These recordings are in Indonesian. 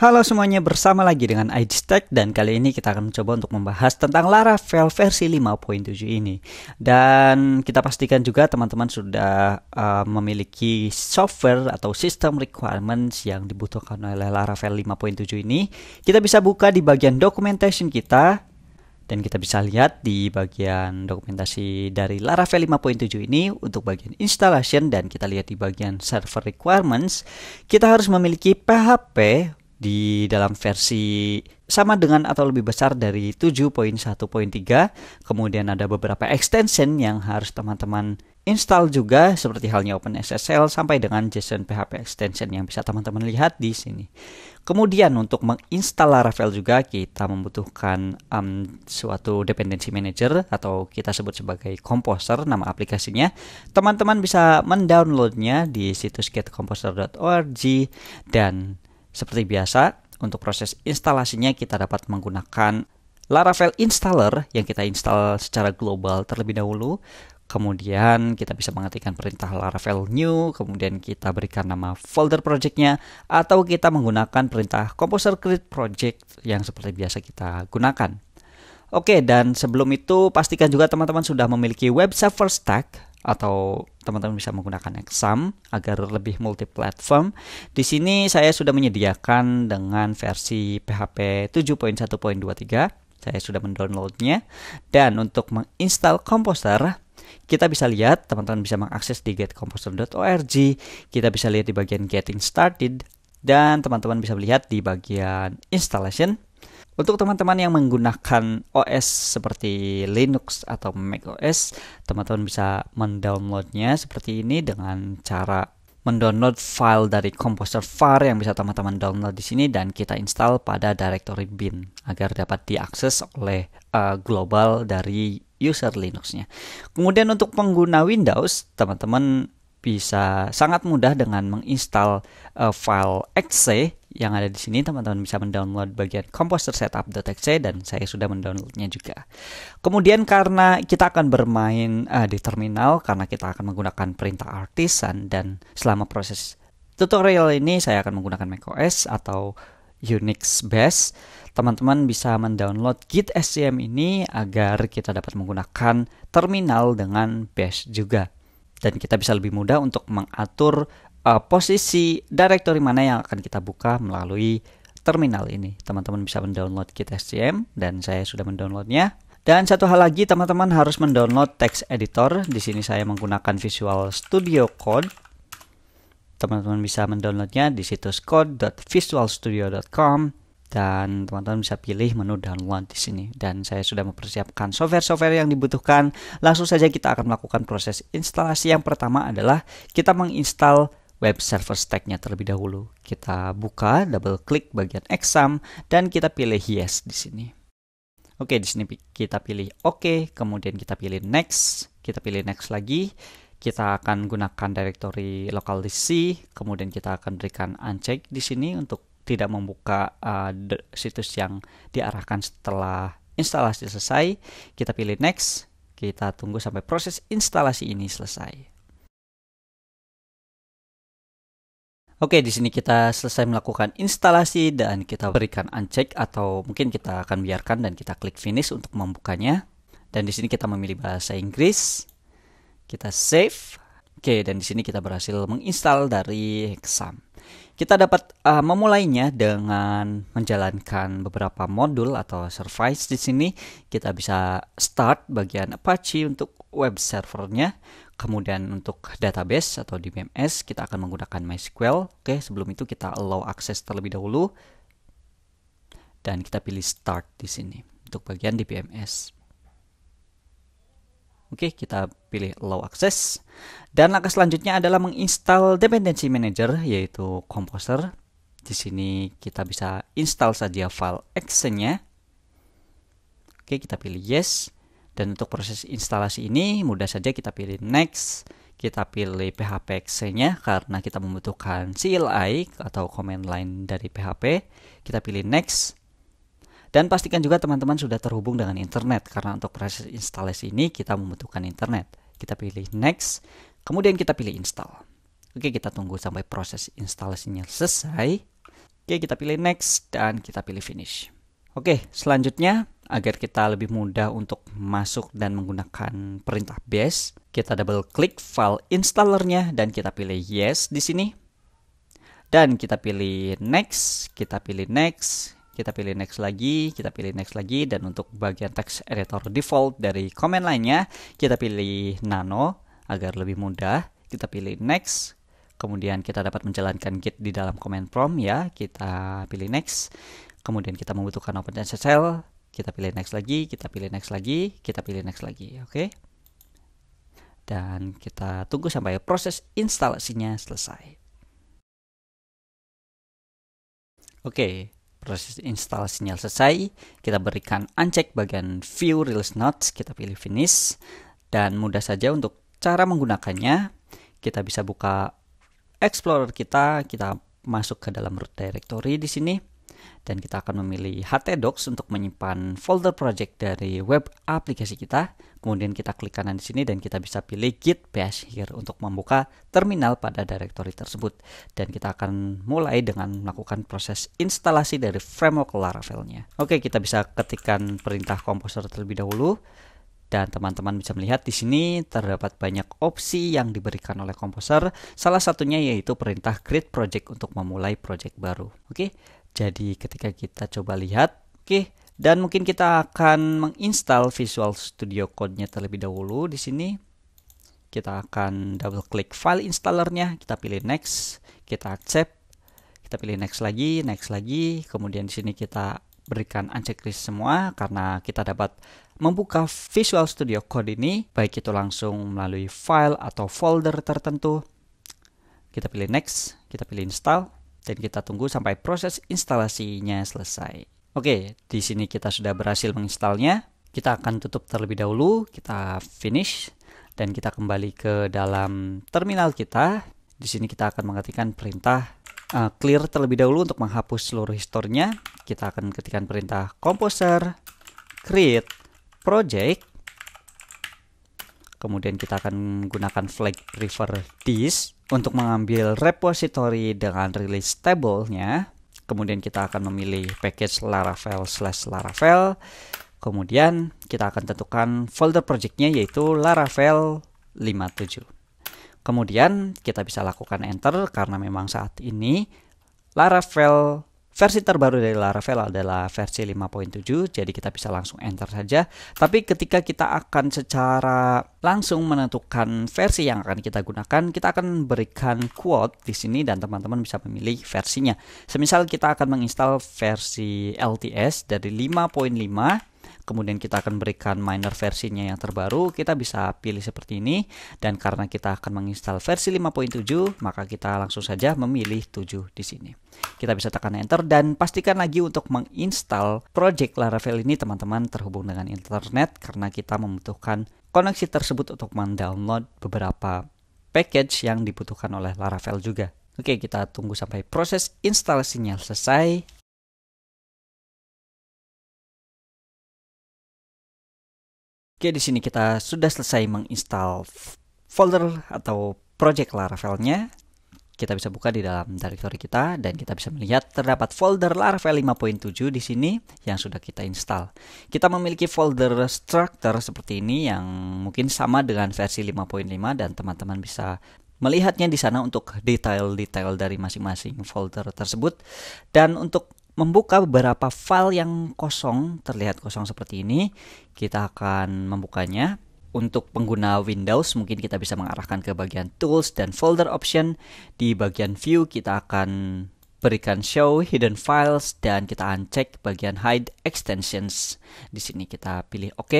Halo semuanya, bersama lagi dengan IDStack dan kali ini kita akan mencoba untuk membahas tentang Laravel versi 5.7 ini. Dan kita pastikan juga teman-teman sudah uh, memiliki software atau sistem requirements yang dibutuhkan oleh Laravel 5.7 ini. Kita bisa buka di bagian documentation kita dan kita bisa lihat di bagian dokumentasi dari Laravel 5.7 ini untuk bagian installation dan kita lihat di bagian server requirements kita harus memiliki PHP di dalam versi sama dengan atau lebih besar dari 7.1.3. Kemudian ada beberapa extension yang harus teman-teman install juga seperti halnya OpenSSL sampai dengan JSON PHP extension yang bisa teman-teman lihat di sini. Kemudian untuk menginstal Laravel juga kita membutuhkan um, suatu dependency manager atau kita sebut sebagai composer nama aplikasinya. Teman-teman bisa mendownloadnya di situs getcomposer.org dan seperti biasa, untuk proses instalasinya kita dapat menggunakan Laravel installer yang kita install secara global terlebih dahulu. Kemudian kita bisa mengetikkan perintah Laravel new, kemudian kita berikan nama folder projectnya, atau kita menggunakan perintah composer create project yang seperti biasa kita gunakan. Oke, dan sebelum itu pastikan juga teman-teman sudah memiliki web server stack atau teman-teman bisa menggunakan Exam agar lebih multi platform. Di sini saya sudah menyediakan dengan versi PHP 7.1.23. Saya sudah mendownloadnya. Dan untuk menginstal Composer, kita bisa lihat teman-teman bisa mengakses di getcomposer.org. Kita bisa lihat di bagian Getting Started dan teman-teman bisa melihat di bagian Installation untuk teman-teman yang menggunakan OS seperti Linux atau macOS, teman-teman bisa mendownloadnya seperti ini dengan cara mendownload file dari Composer Var yang bisa teman-teman download di sini dan kita install pada directory bin agar dapat diakses oleh uh, global dari user Linuxnya. Kemudian untuk pengguna Windows, teman-teman bisa sangat mudah dengan menginstal uh, file exe yang ada di sini teman-teman bisa mendownload bagian komposter composer setup.exe dan saya sudah mendownloadnya juga. Kemudian karena kita akan bermain uh, di terminal karena kita akan menggunakan perintah artisan dan selama proses tutorial ini saya akan menggunakan macOS atau Unix base. Teman-teman bisa mendownload Git SCM ini agar kita dapat menggunakan terminal dengan bash juga dan kita bisa lebih mudah untuk mengatur uh, posisi directory mana yang akan kita buka melalui terminal ini. Teman-teman bisa mendownload kit SCM dan saya sudah mendownloadnya. Dan satu hal lagi teman-teman harus mendownload text editor. Di sini saya menggunakan Visual Studio Code. Teman-teman bisa mendownloadnya di situs code.visualstudio.com dan teman-teman bisa pilih menu download di sini. Dan saya sudah mempersiapkan software-software yang dibutuhkan. Langsung saja kita akan melakukan proses instalasi. Yang pertama adalah kita menginstal web server stacknya terlebih dahulu. Kita buka, double klik bagian exam, dan kita pilih yes di sini. Oke, di sini kita pilih OK, kemudian kita pilih next, kita pilih next lagi, kita akan gunakan directory local C kemudian kita akan berikan uncheck di sini untuk tidak membuka uh, situs yang diarahkan setelah instalasi selesai. Kita pilih next, kita tunggu sampai proses instalasi ini selesai. Oke, di sini kita selesai melakukan instalasi dan kita berikan uncheck atau mungkin kita akan biarkan dan kita klik finish untuk membukanya. Dan di sini kita memilih bahasa Inggris. Kita save. Oke, dan di sini kita berhasil menginstal dari Hexam. Kita dapat uh, memulainya dengan menjalankan beberapa modul atau service di sini. Kita bisa start bagian Apache untuk web servernya. Kemudian untuk database atau DBMS kita akan menggunakan MySQL. Oke, sebelum itu kita allow akses terlebih dahulu. Dan kita pilih start di sini untuk bagian DBMS. Oke, kita pilih low access. Dan langkah selanjutnya adalah menginstal dependency manager yaitu composer. Di sini kita bisa install saja file exe nya Oke, kita pilih yes. Dan untuk proses instalasi ini mudah saja kita pilih next. Kita pilih PHP exe nya karena kita membutuhkan CLI atau command line dari PHP. Kita pilih next dan pastikan juga teman-teman sudah terhubung dengan internet karena untuk proses instalasi ini kita membutuhkan internet. Kita pilih next, kemudian kita pilih install. Oke, kita tunggu sampai proses instalasinya selesai. Oke, kita pilih next dan kita pilih finish. Oke, selanjutnya agar kita lebih mudah untuk masuk dan menggunakan perintah base, kita double klik file installernya dan kita pilih yes di sini. Dan kita pilih next, kita pilih next, kita pilih next lagi, kita pilih next lagi, dan untuk bagian text editor default dari komen lainnya, kita pilih nano agar lebih mudah, kita pilih next, kemudian kita dapat menjalankan git di dalam command prompt ya, kita pilih next, kemudian kita membutuhkan open SSL, kita pilih next lagi, kita pilih next lagi, kita pilih next lagi, oke? Okay? Dan kita tunggu sampai proses instalasinya selesai. Oke, okay proses install sinyal selesai, kita berikan uncheck bagian view release notes, kita pilih finish, dan mudah saja untuk cara menggunakannya, kita bisa buka Explorer kita, kita masuk ke dalam root directory di sini, dan kita akan memilih htdocs untuk menyimpan folder project dari web aplikasi kita. Kemudian kita klik kanan di sini dan kita bisa pilih git bash here untuk membuka terminal pada directory tersebut. Dan kita akan mulai dengan melakukan proses instalasi dari framework Laravelnya. Oke, kita bisa ketikkan perintah composer terlebih dahulu dan teman-teman bisa melihat di sini terdapat banyak opsi yang diberikan oleh komposer, salah satunya yaitu perintah create project untuk memulai project baru. Oke, jadi ketika kita coba lihat, oke, okay, dan mungkin kita akan menginstal Visual Studio Code-nya terlebih dahulu di sini. Kita akan double klik file installernya, kita pilih next, kita accept, kita pilih next lagi, next lagi, kemudian di sini kita berikan unchecklist semua karena kita dapat membuka Visual Studio Code ini baik itu langsung melalui file atau folder tertentu. Kita pilih next, kita pilih install, dan kita tunggu sampai proses instalasinya selesai. Oke, di sini kita sudah berhasil menginstalnya. Kita akan tutup terlebih dahulu, kita finish dan kita kembali ke dalam terminal kita. Di sini kita akan mengetikkan perintah uh, clear terlebih dahulu untuk menghapus seluruh historinya. Kita akan ketikkan perintah composer create project. Kemudian kita akan gunakan flag prefer this untuk mengambil repository dengan release table nya kemudian kita akan memilih package laravel slash laravel, kemudian kita akan tentukan folder projectnya yaitu laravel 57. Kemudian kita bisa lakukan enter karena memang saat ini Laravel Versi terbaru dari Laravel adalah versi 5.7, jadi kita bisa langsung enter saja. Tapi ketika kita akan secara langsung menentukan versi yang akan kita gunakan, kita akan berikan quote di sini dan teman-teman bisa memilih versinya. Semisal kita akan menginstal versi LTS dari 5.5 kemudian kita akan berikan minor versinya yang terbaru, kita bisa pilih seperti ini. Dan karena kita akan menginstal versi 5.7, maka kita langsung saja memilih 7 di sini. Kita bisa tekan enter dan pastikan lagi untuk menginstal project Laravel ini teman-teman terhubung dengan internet karena kita membutuhkan koneksi tersebut untuk mendownload beberapa package yang dibutuhkan oleh Laravel juga. Oke, kita tunggu sampai proses instalasinya selesai. Oke, di sini kita sudah selesai menginstal folder atau project Laravel-nya. Kita bisa buka di dalam directory kita dan kita bisa melihat terdapat folder Laravel 5.7 di sini yang sudah kita install. Kita memiliki folder structure seperti ini yang mungkin sama dengan versi 5.5 dan teman-teman bisa melihatnya di sana untuk detail-detail dari masing-masing folder tersebut. Dan untuk membuka beberapa file yang kosong, terlihat kosong seperti ini. Kita akan membukanya. Untuk pengguna Windows mungkin kita bisa mengarahkan ke bagian Tools dan Folder Option. Di bagian View kita akan berikan show hidden files dan kita uncheck bagian hide extensions. Di sini kita pilih oke OK,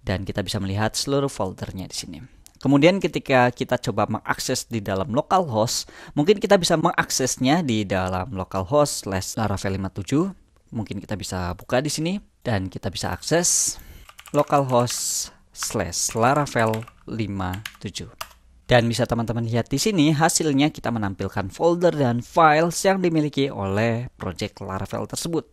dan kita bisa melihat seluruh foldernya di sini. Kemudian ketika kita coba mengakses di dalam localhost, mungkin kita bisa mengaksesnya di dalam localhost slash laravel 57. Mungkin kita bisa buka di sini dan kita bisa akses localhost slash laravel 57. Dan bisa teman-teman lihat di sini hasilnya kita menampilkan folder dan files yang dimiliki oleh project Laravel tersebut.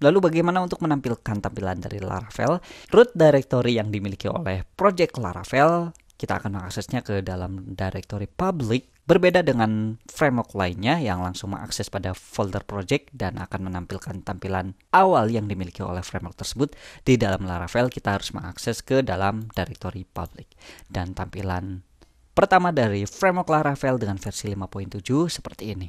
Lalu bagaimana untuk menampilkan tampilan dari Laravel? Root directory yang dimiliki oleh project Laravel kita akan mengaksesnya ke dalam directory public berbeda dengan framework lainnya yang langsung mengakses pada folder project dan akan menampilkan tampilan awal yang dimiliki oleh framework tersebut di dalam Laravel kita harus mengakses ke dalam directory public dan tampilan pertama dari framework Laravel dengan versi 5.7 seperti ini.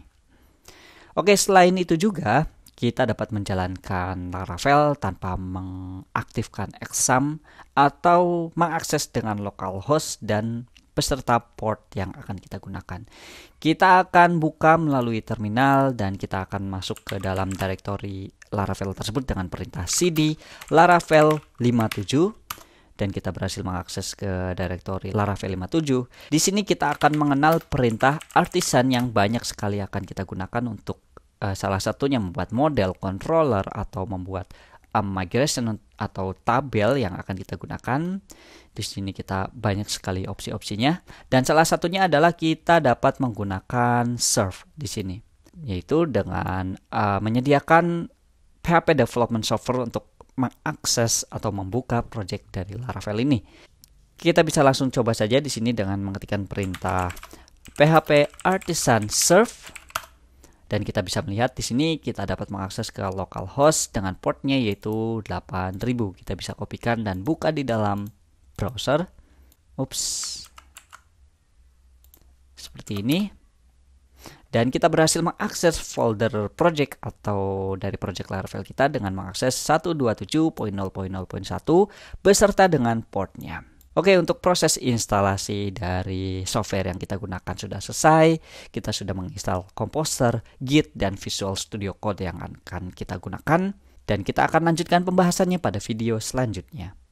Oke, selain itu juga kita dapat menjalankan Laravel tanpa mengaktifkan exam atau mengakses dengan localhost dan peserta port yang akan kita gunakan. Kita akan buka melalui terminal dan kita akan masuk ke dalam direktori Laravel tersebut dengan perintah cd laravel 57 dan kita berhasil mengakses ke direktori Laravel 57. Di sini kita akan mengenal perintah artisan yang banyak sekali akan kita gunakan untuk uh, salah satunya membuat model controller atau membuat um, migration atau tabel yang akan kita gunakan. Di sini kita banyak sekali opsi-opsinya dan salah satunya adalah kita dapat menggunakan serve di sini yaitu dengan uh, menyediakan PHP development software untuk mengakses atau membuka project dari Laravel ini. Kita bisa langsung coba saja di sini dengan mengetikkan perintah php artisan serve dan kita bisa melihat di sini kita dapat mengakses ke localhost dengan portnya yaitu 8000 kita bisa kopikan dan buka di dalam browser ups seperti ini dan kita berhasil mengakses folder project atau dari project Laravel kita dengan mengakses 127.0.0.1 beserta dengan portnya. Oke, untuk proses instalasi dari software yang kita gunakan sudah selesai. Kita sudah menginstal Composer, Git, dan Visual Studio Code yang akan kita gunakan. Dan kita akan lanjutkan pembahasannya pada video selanjutnya.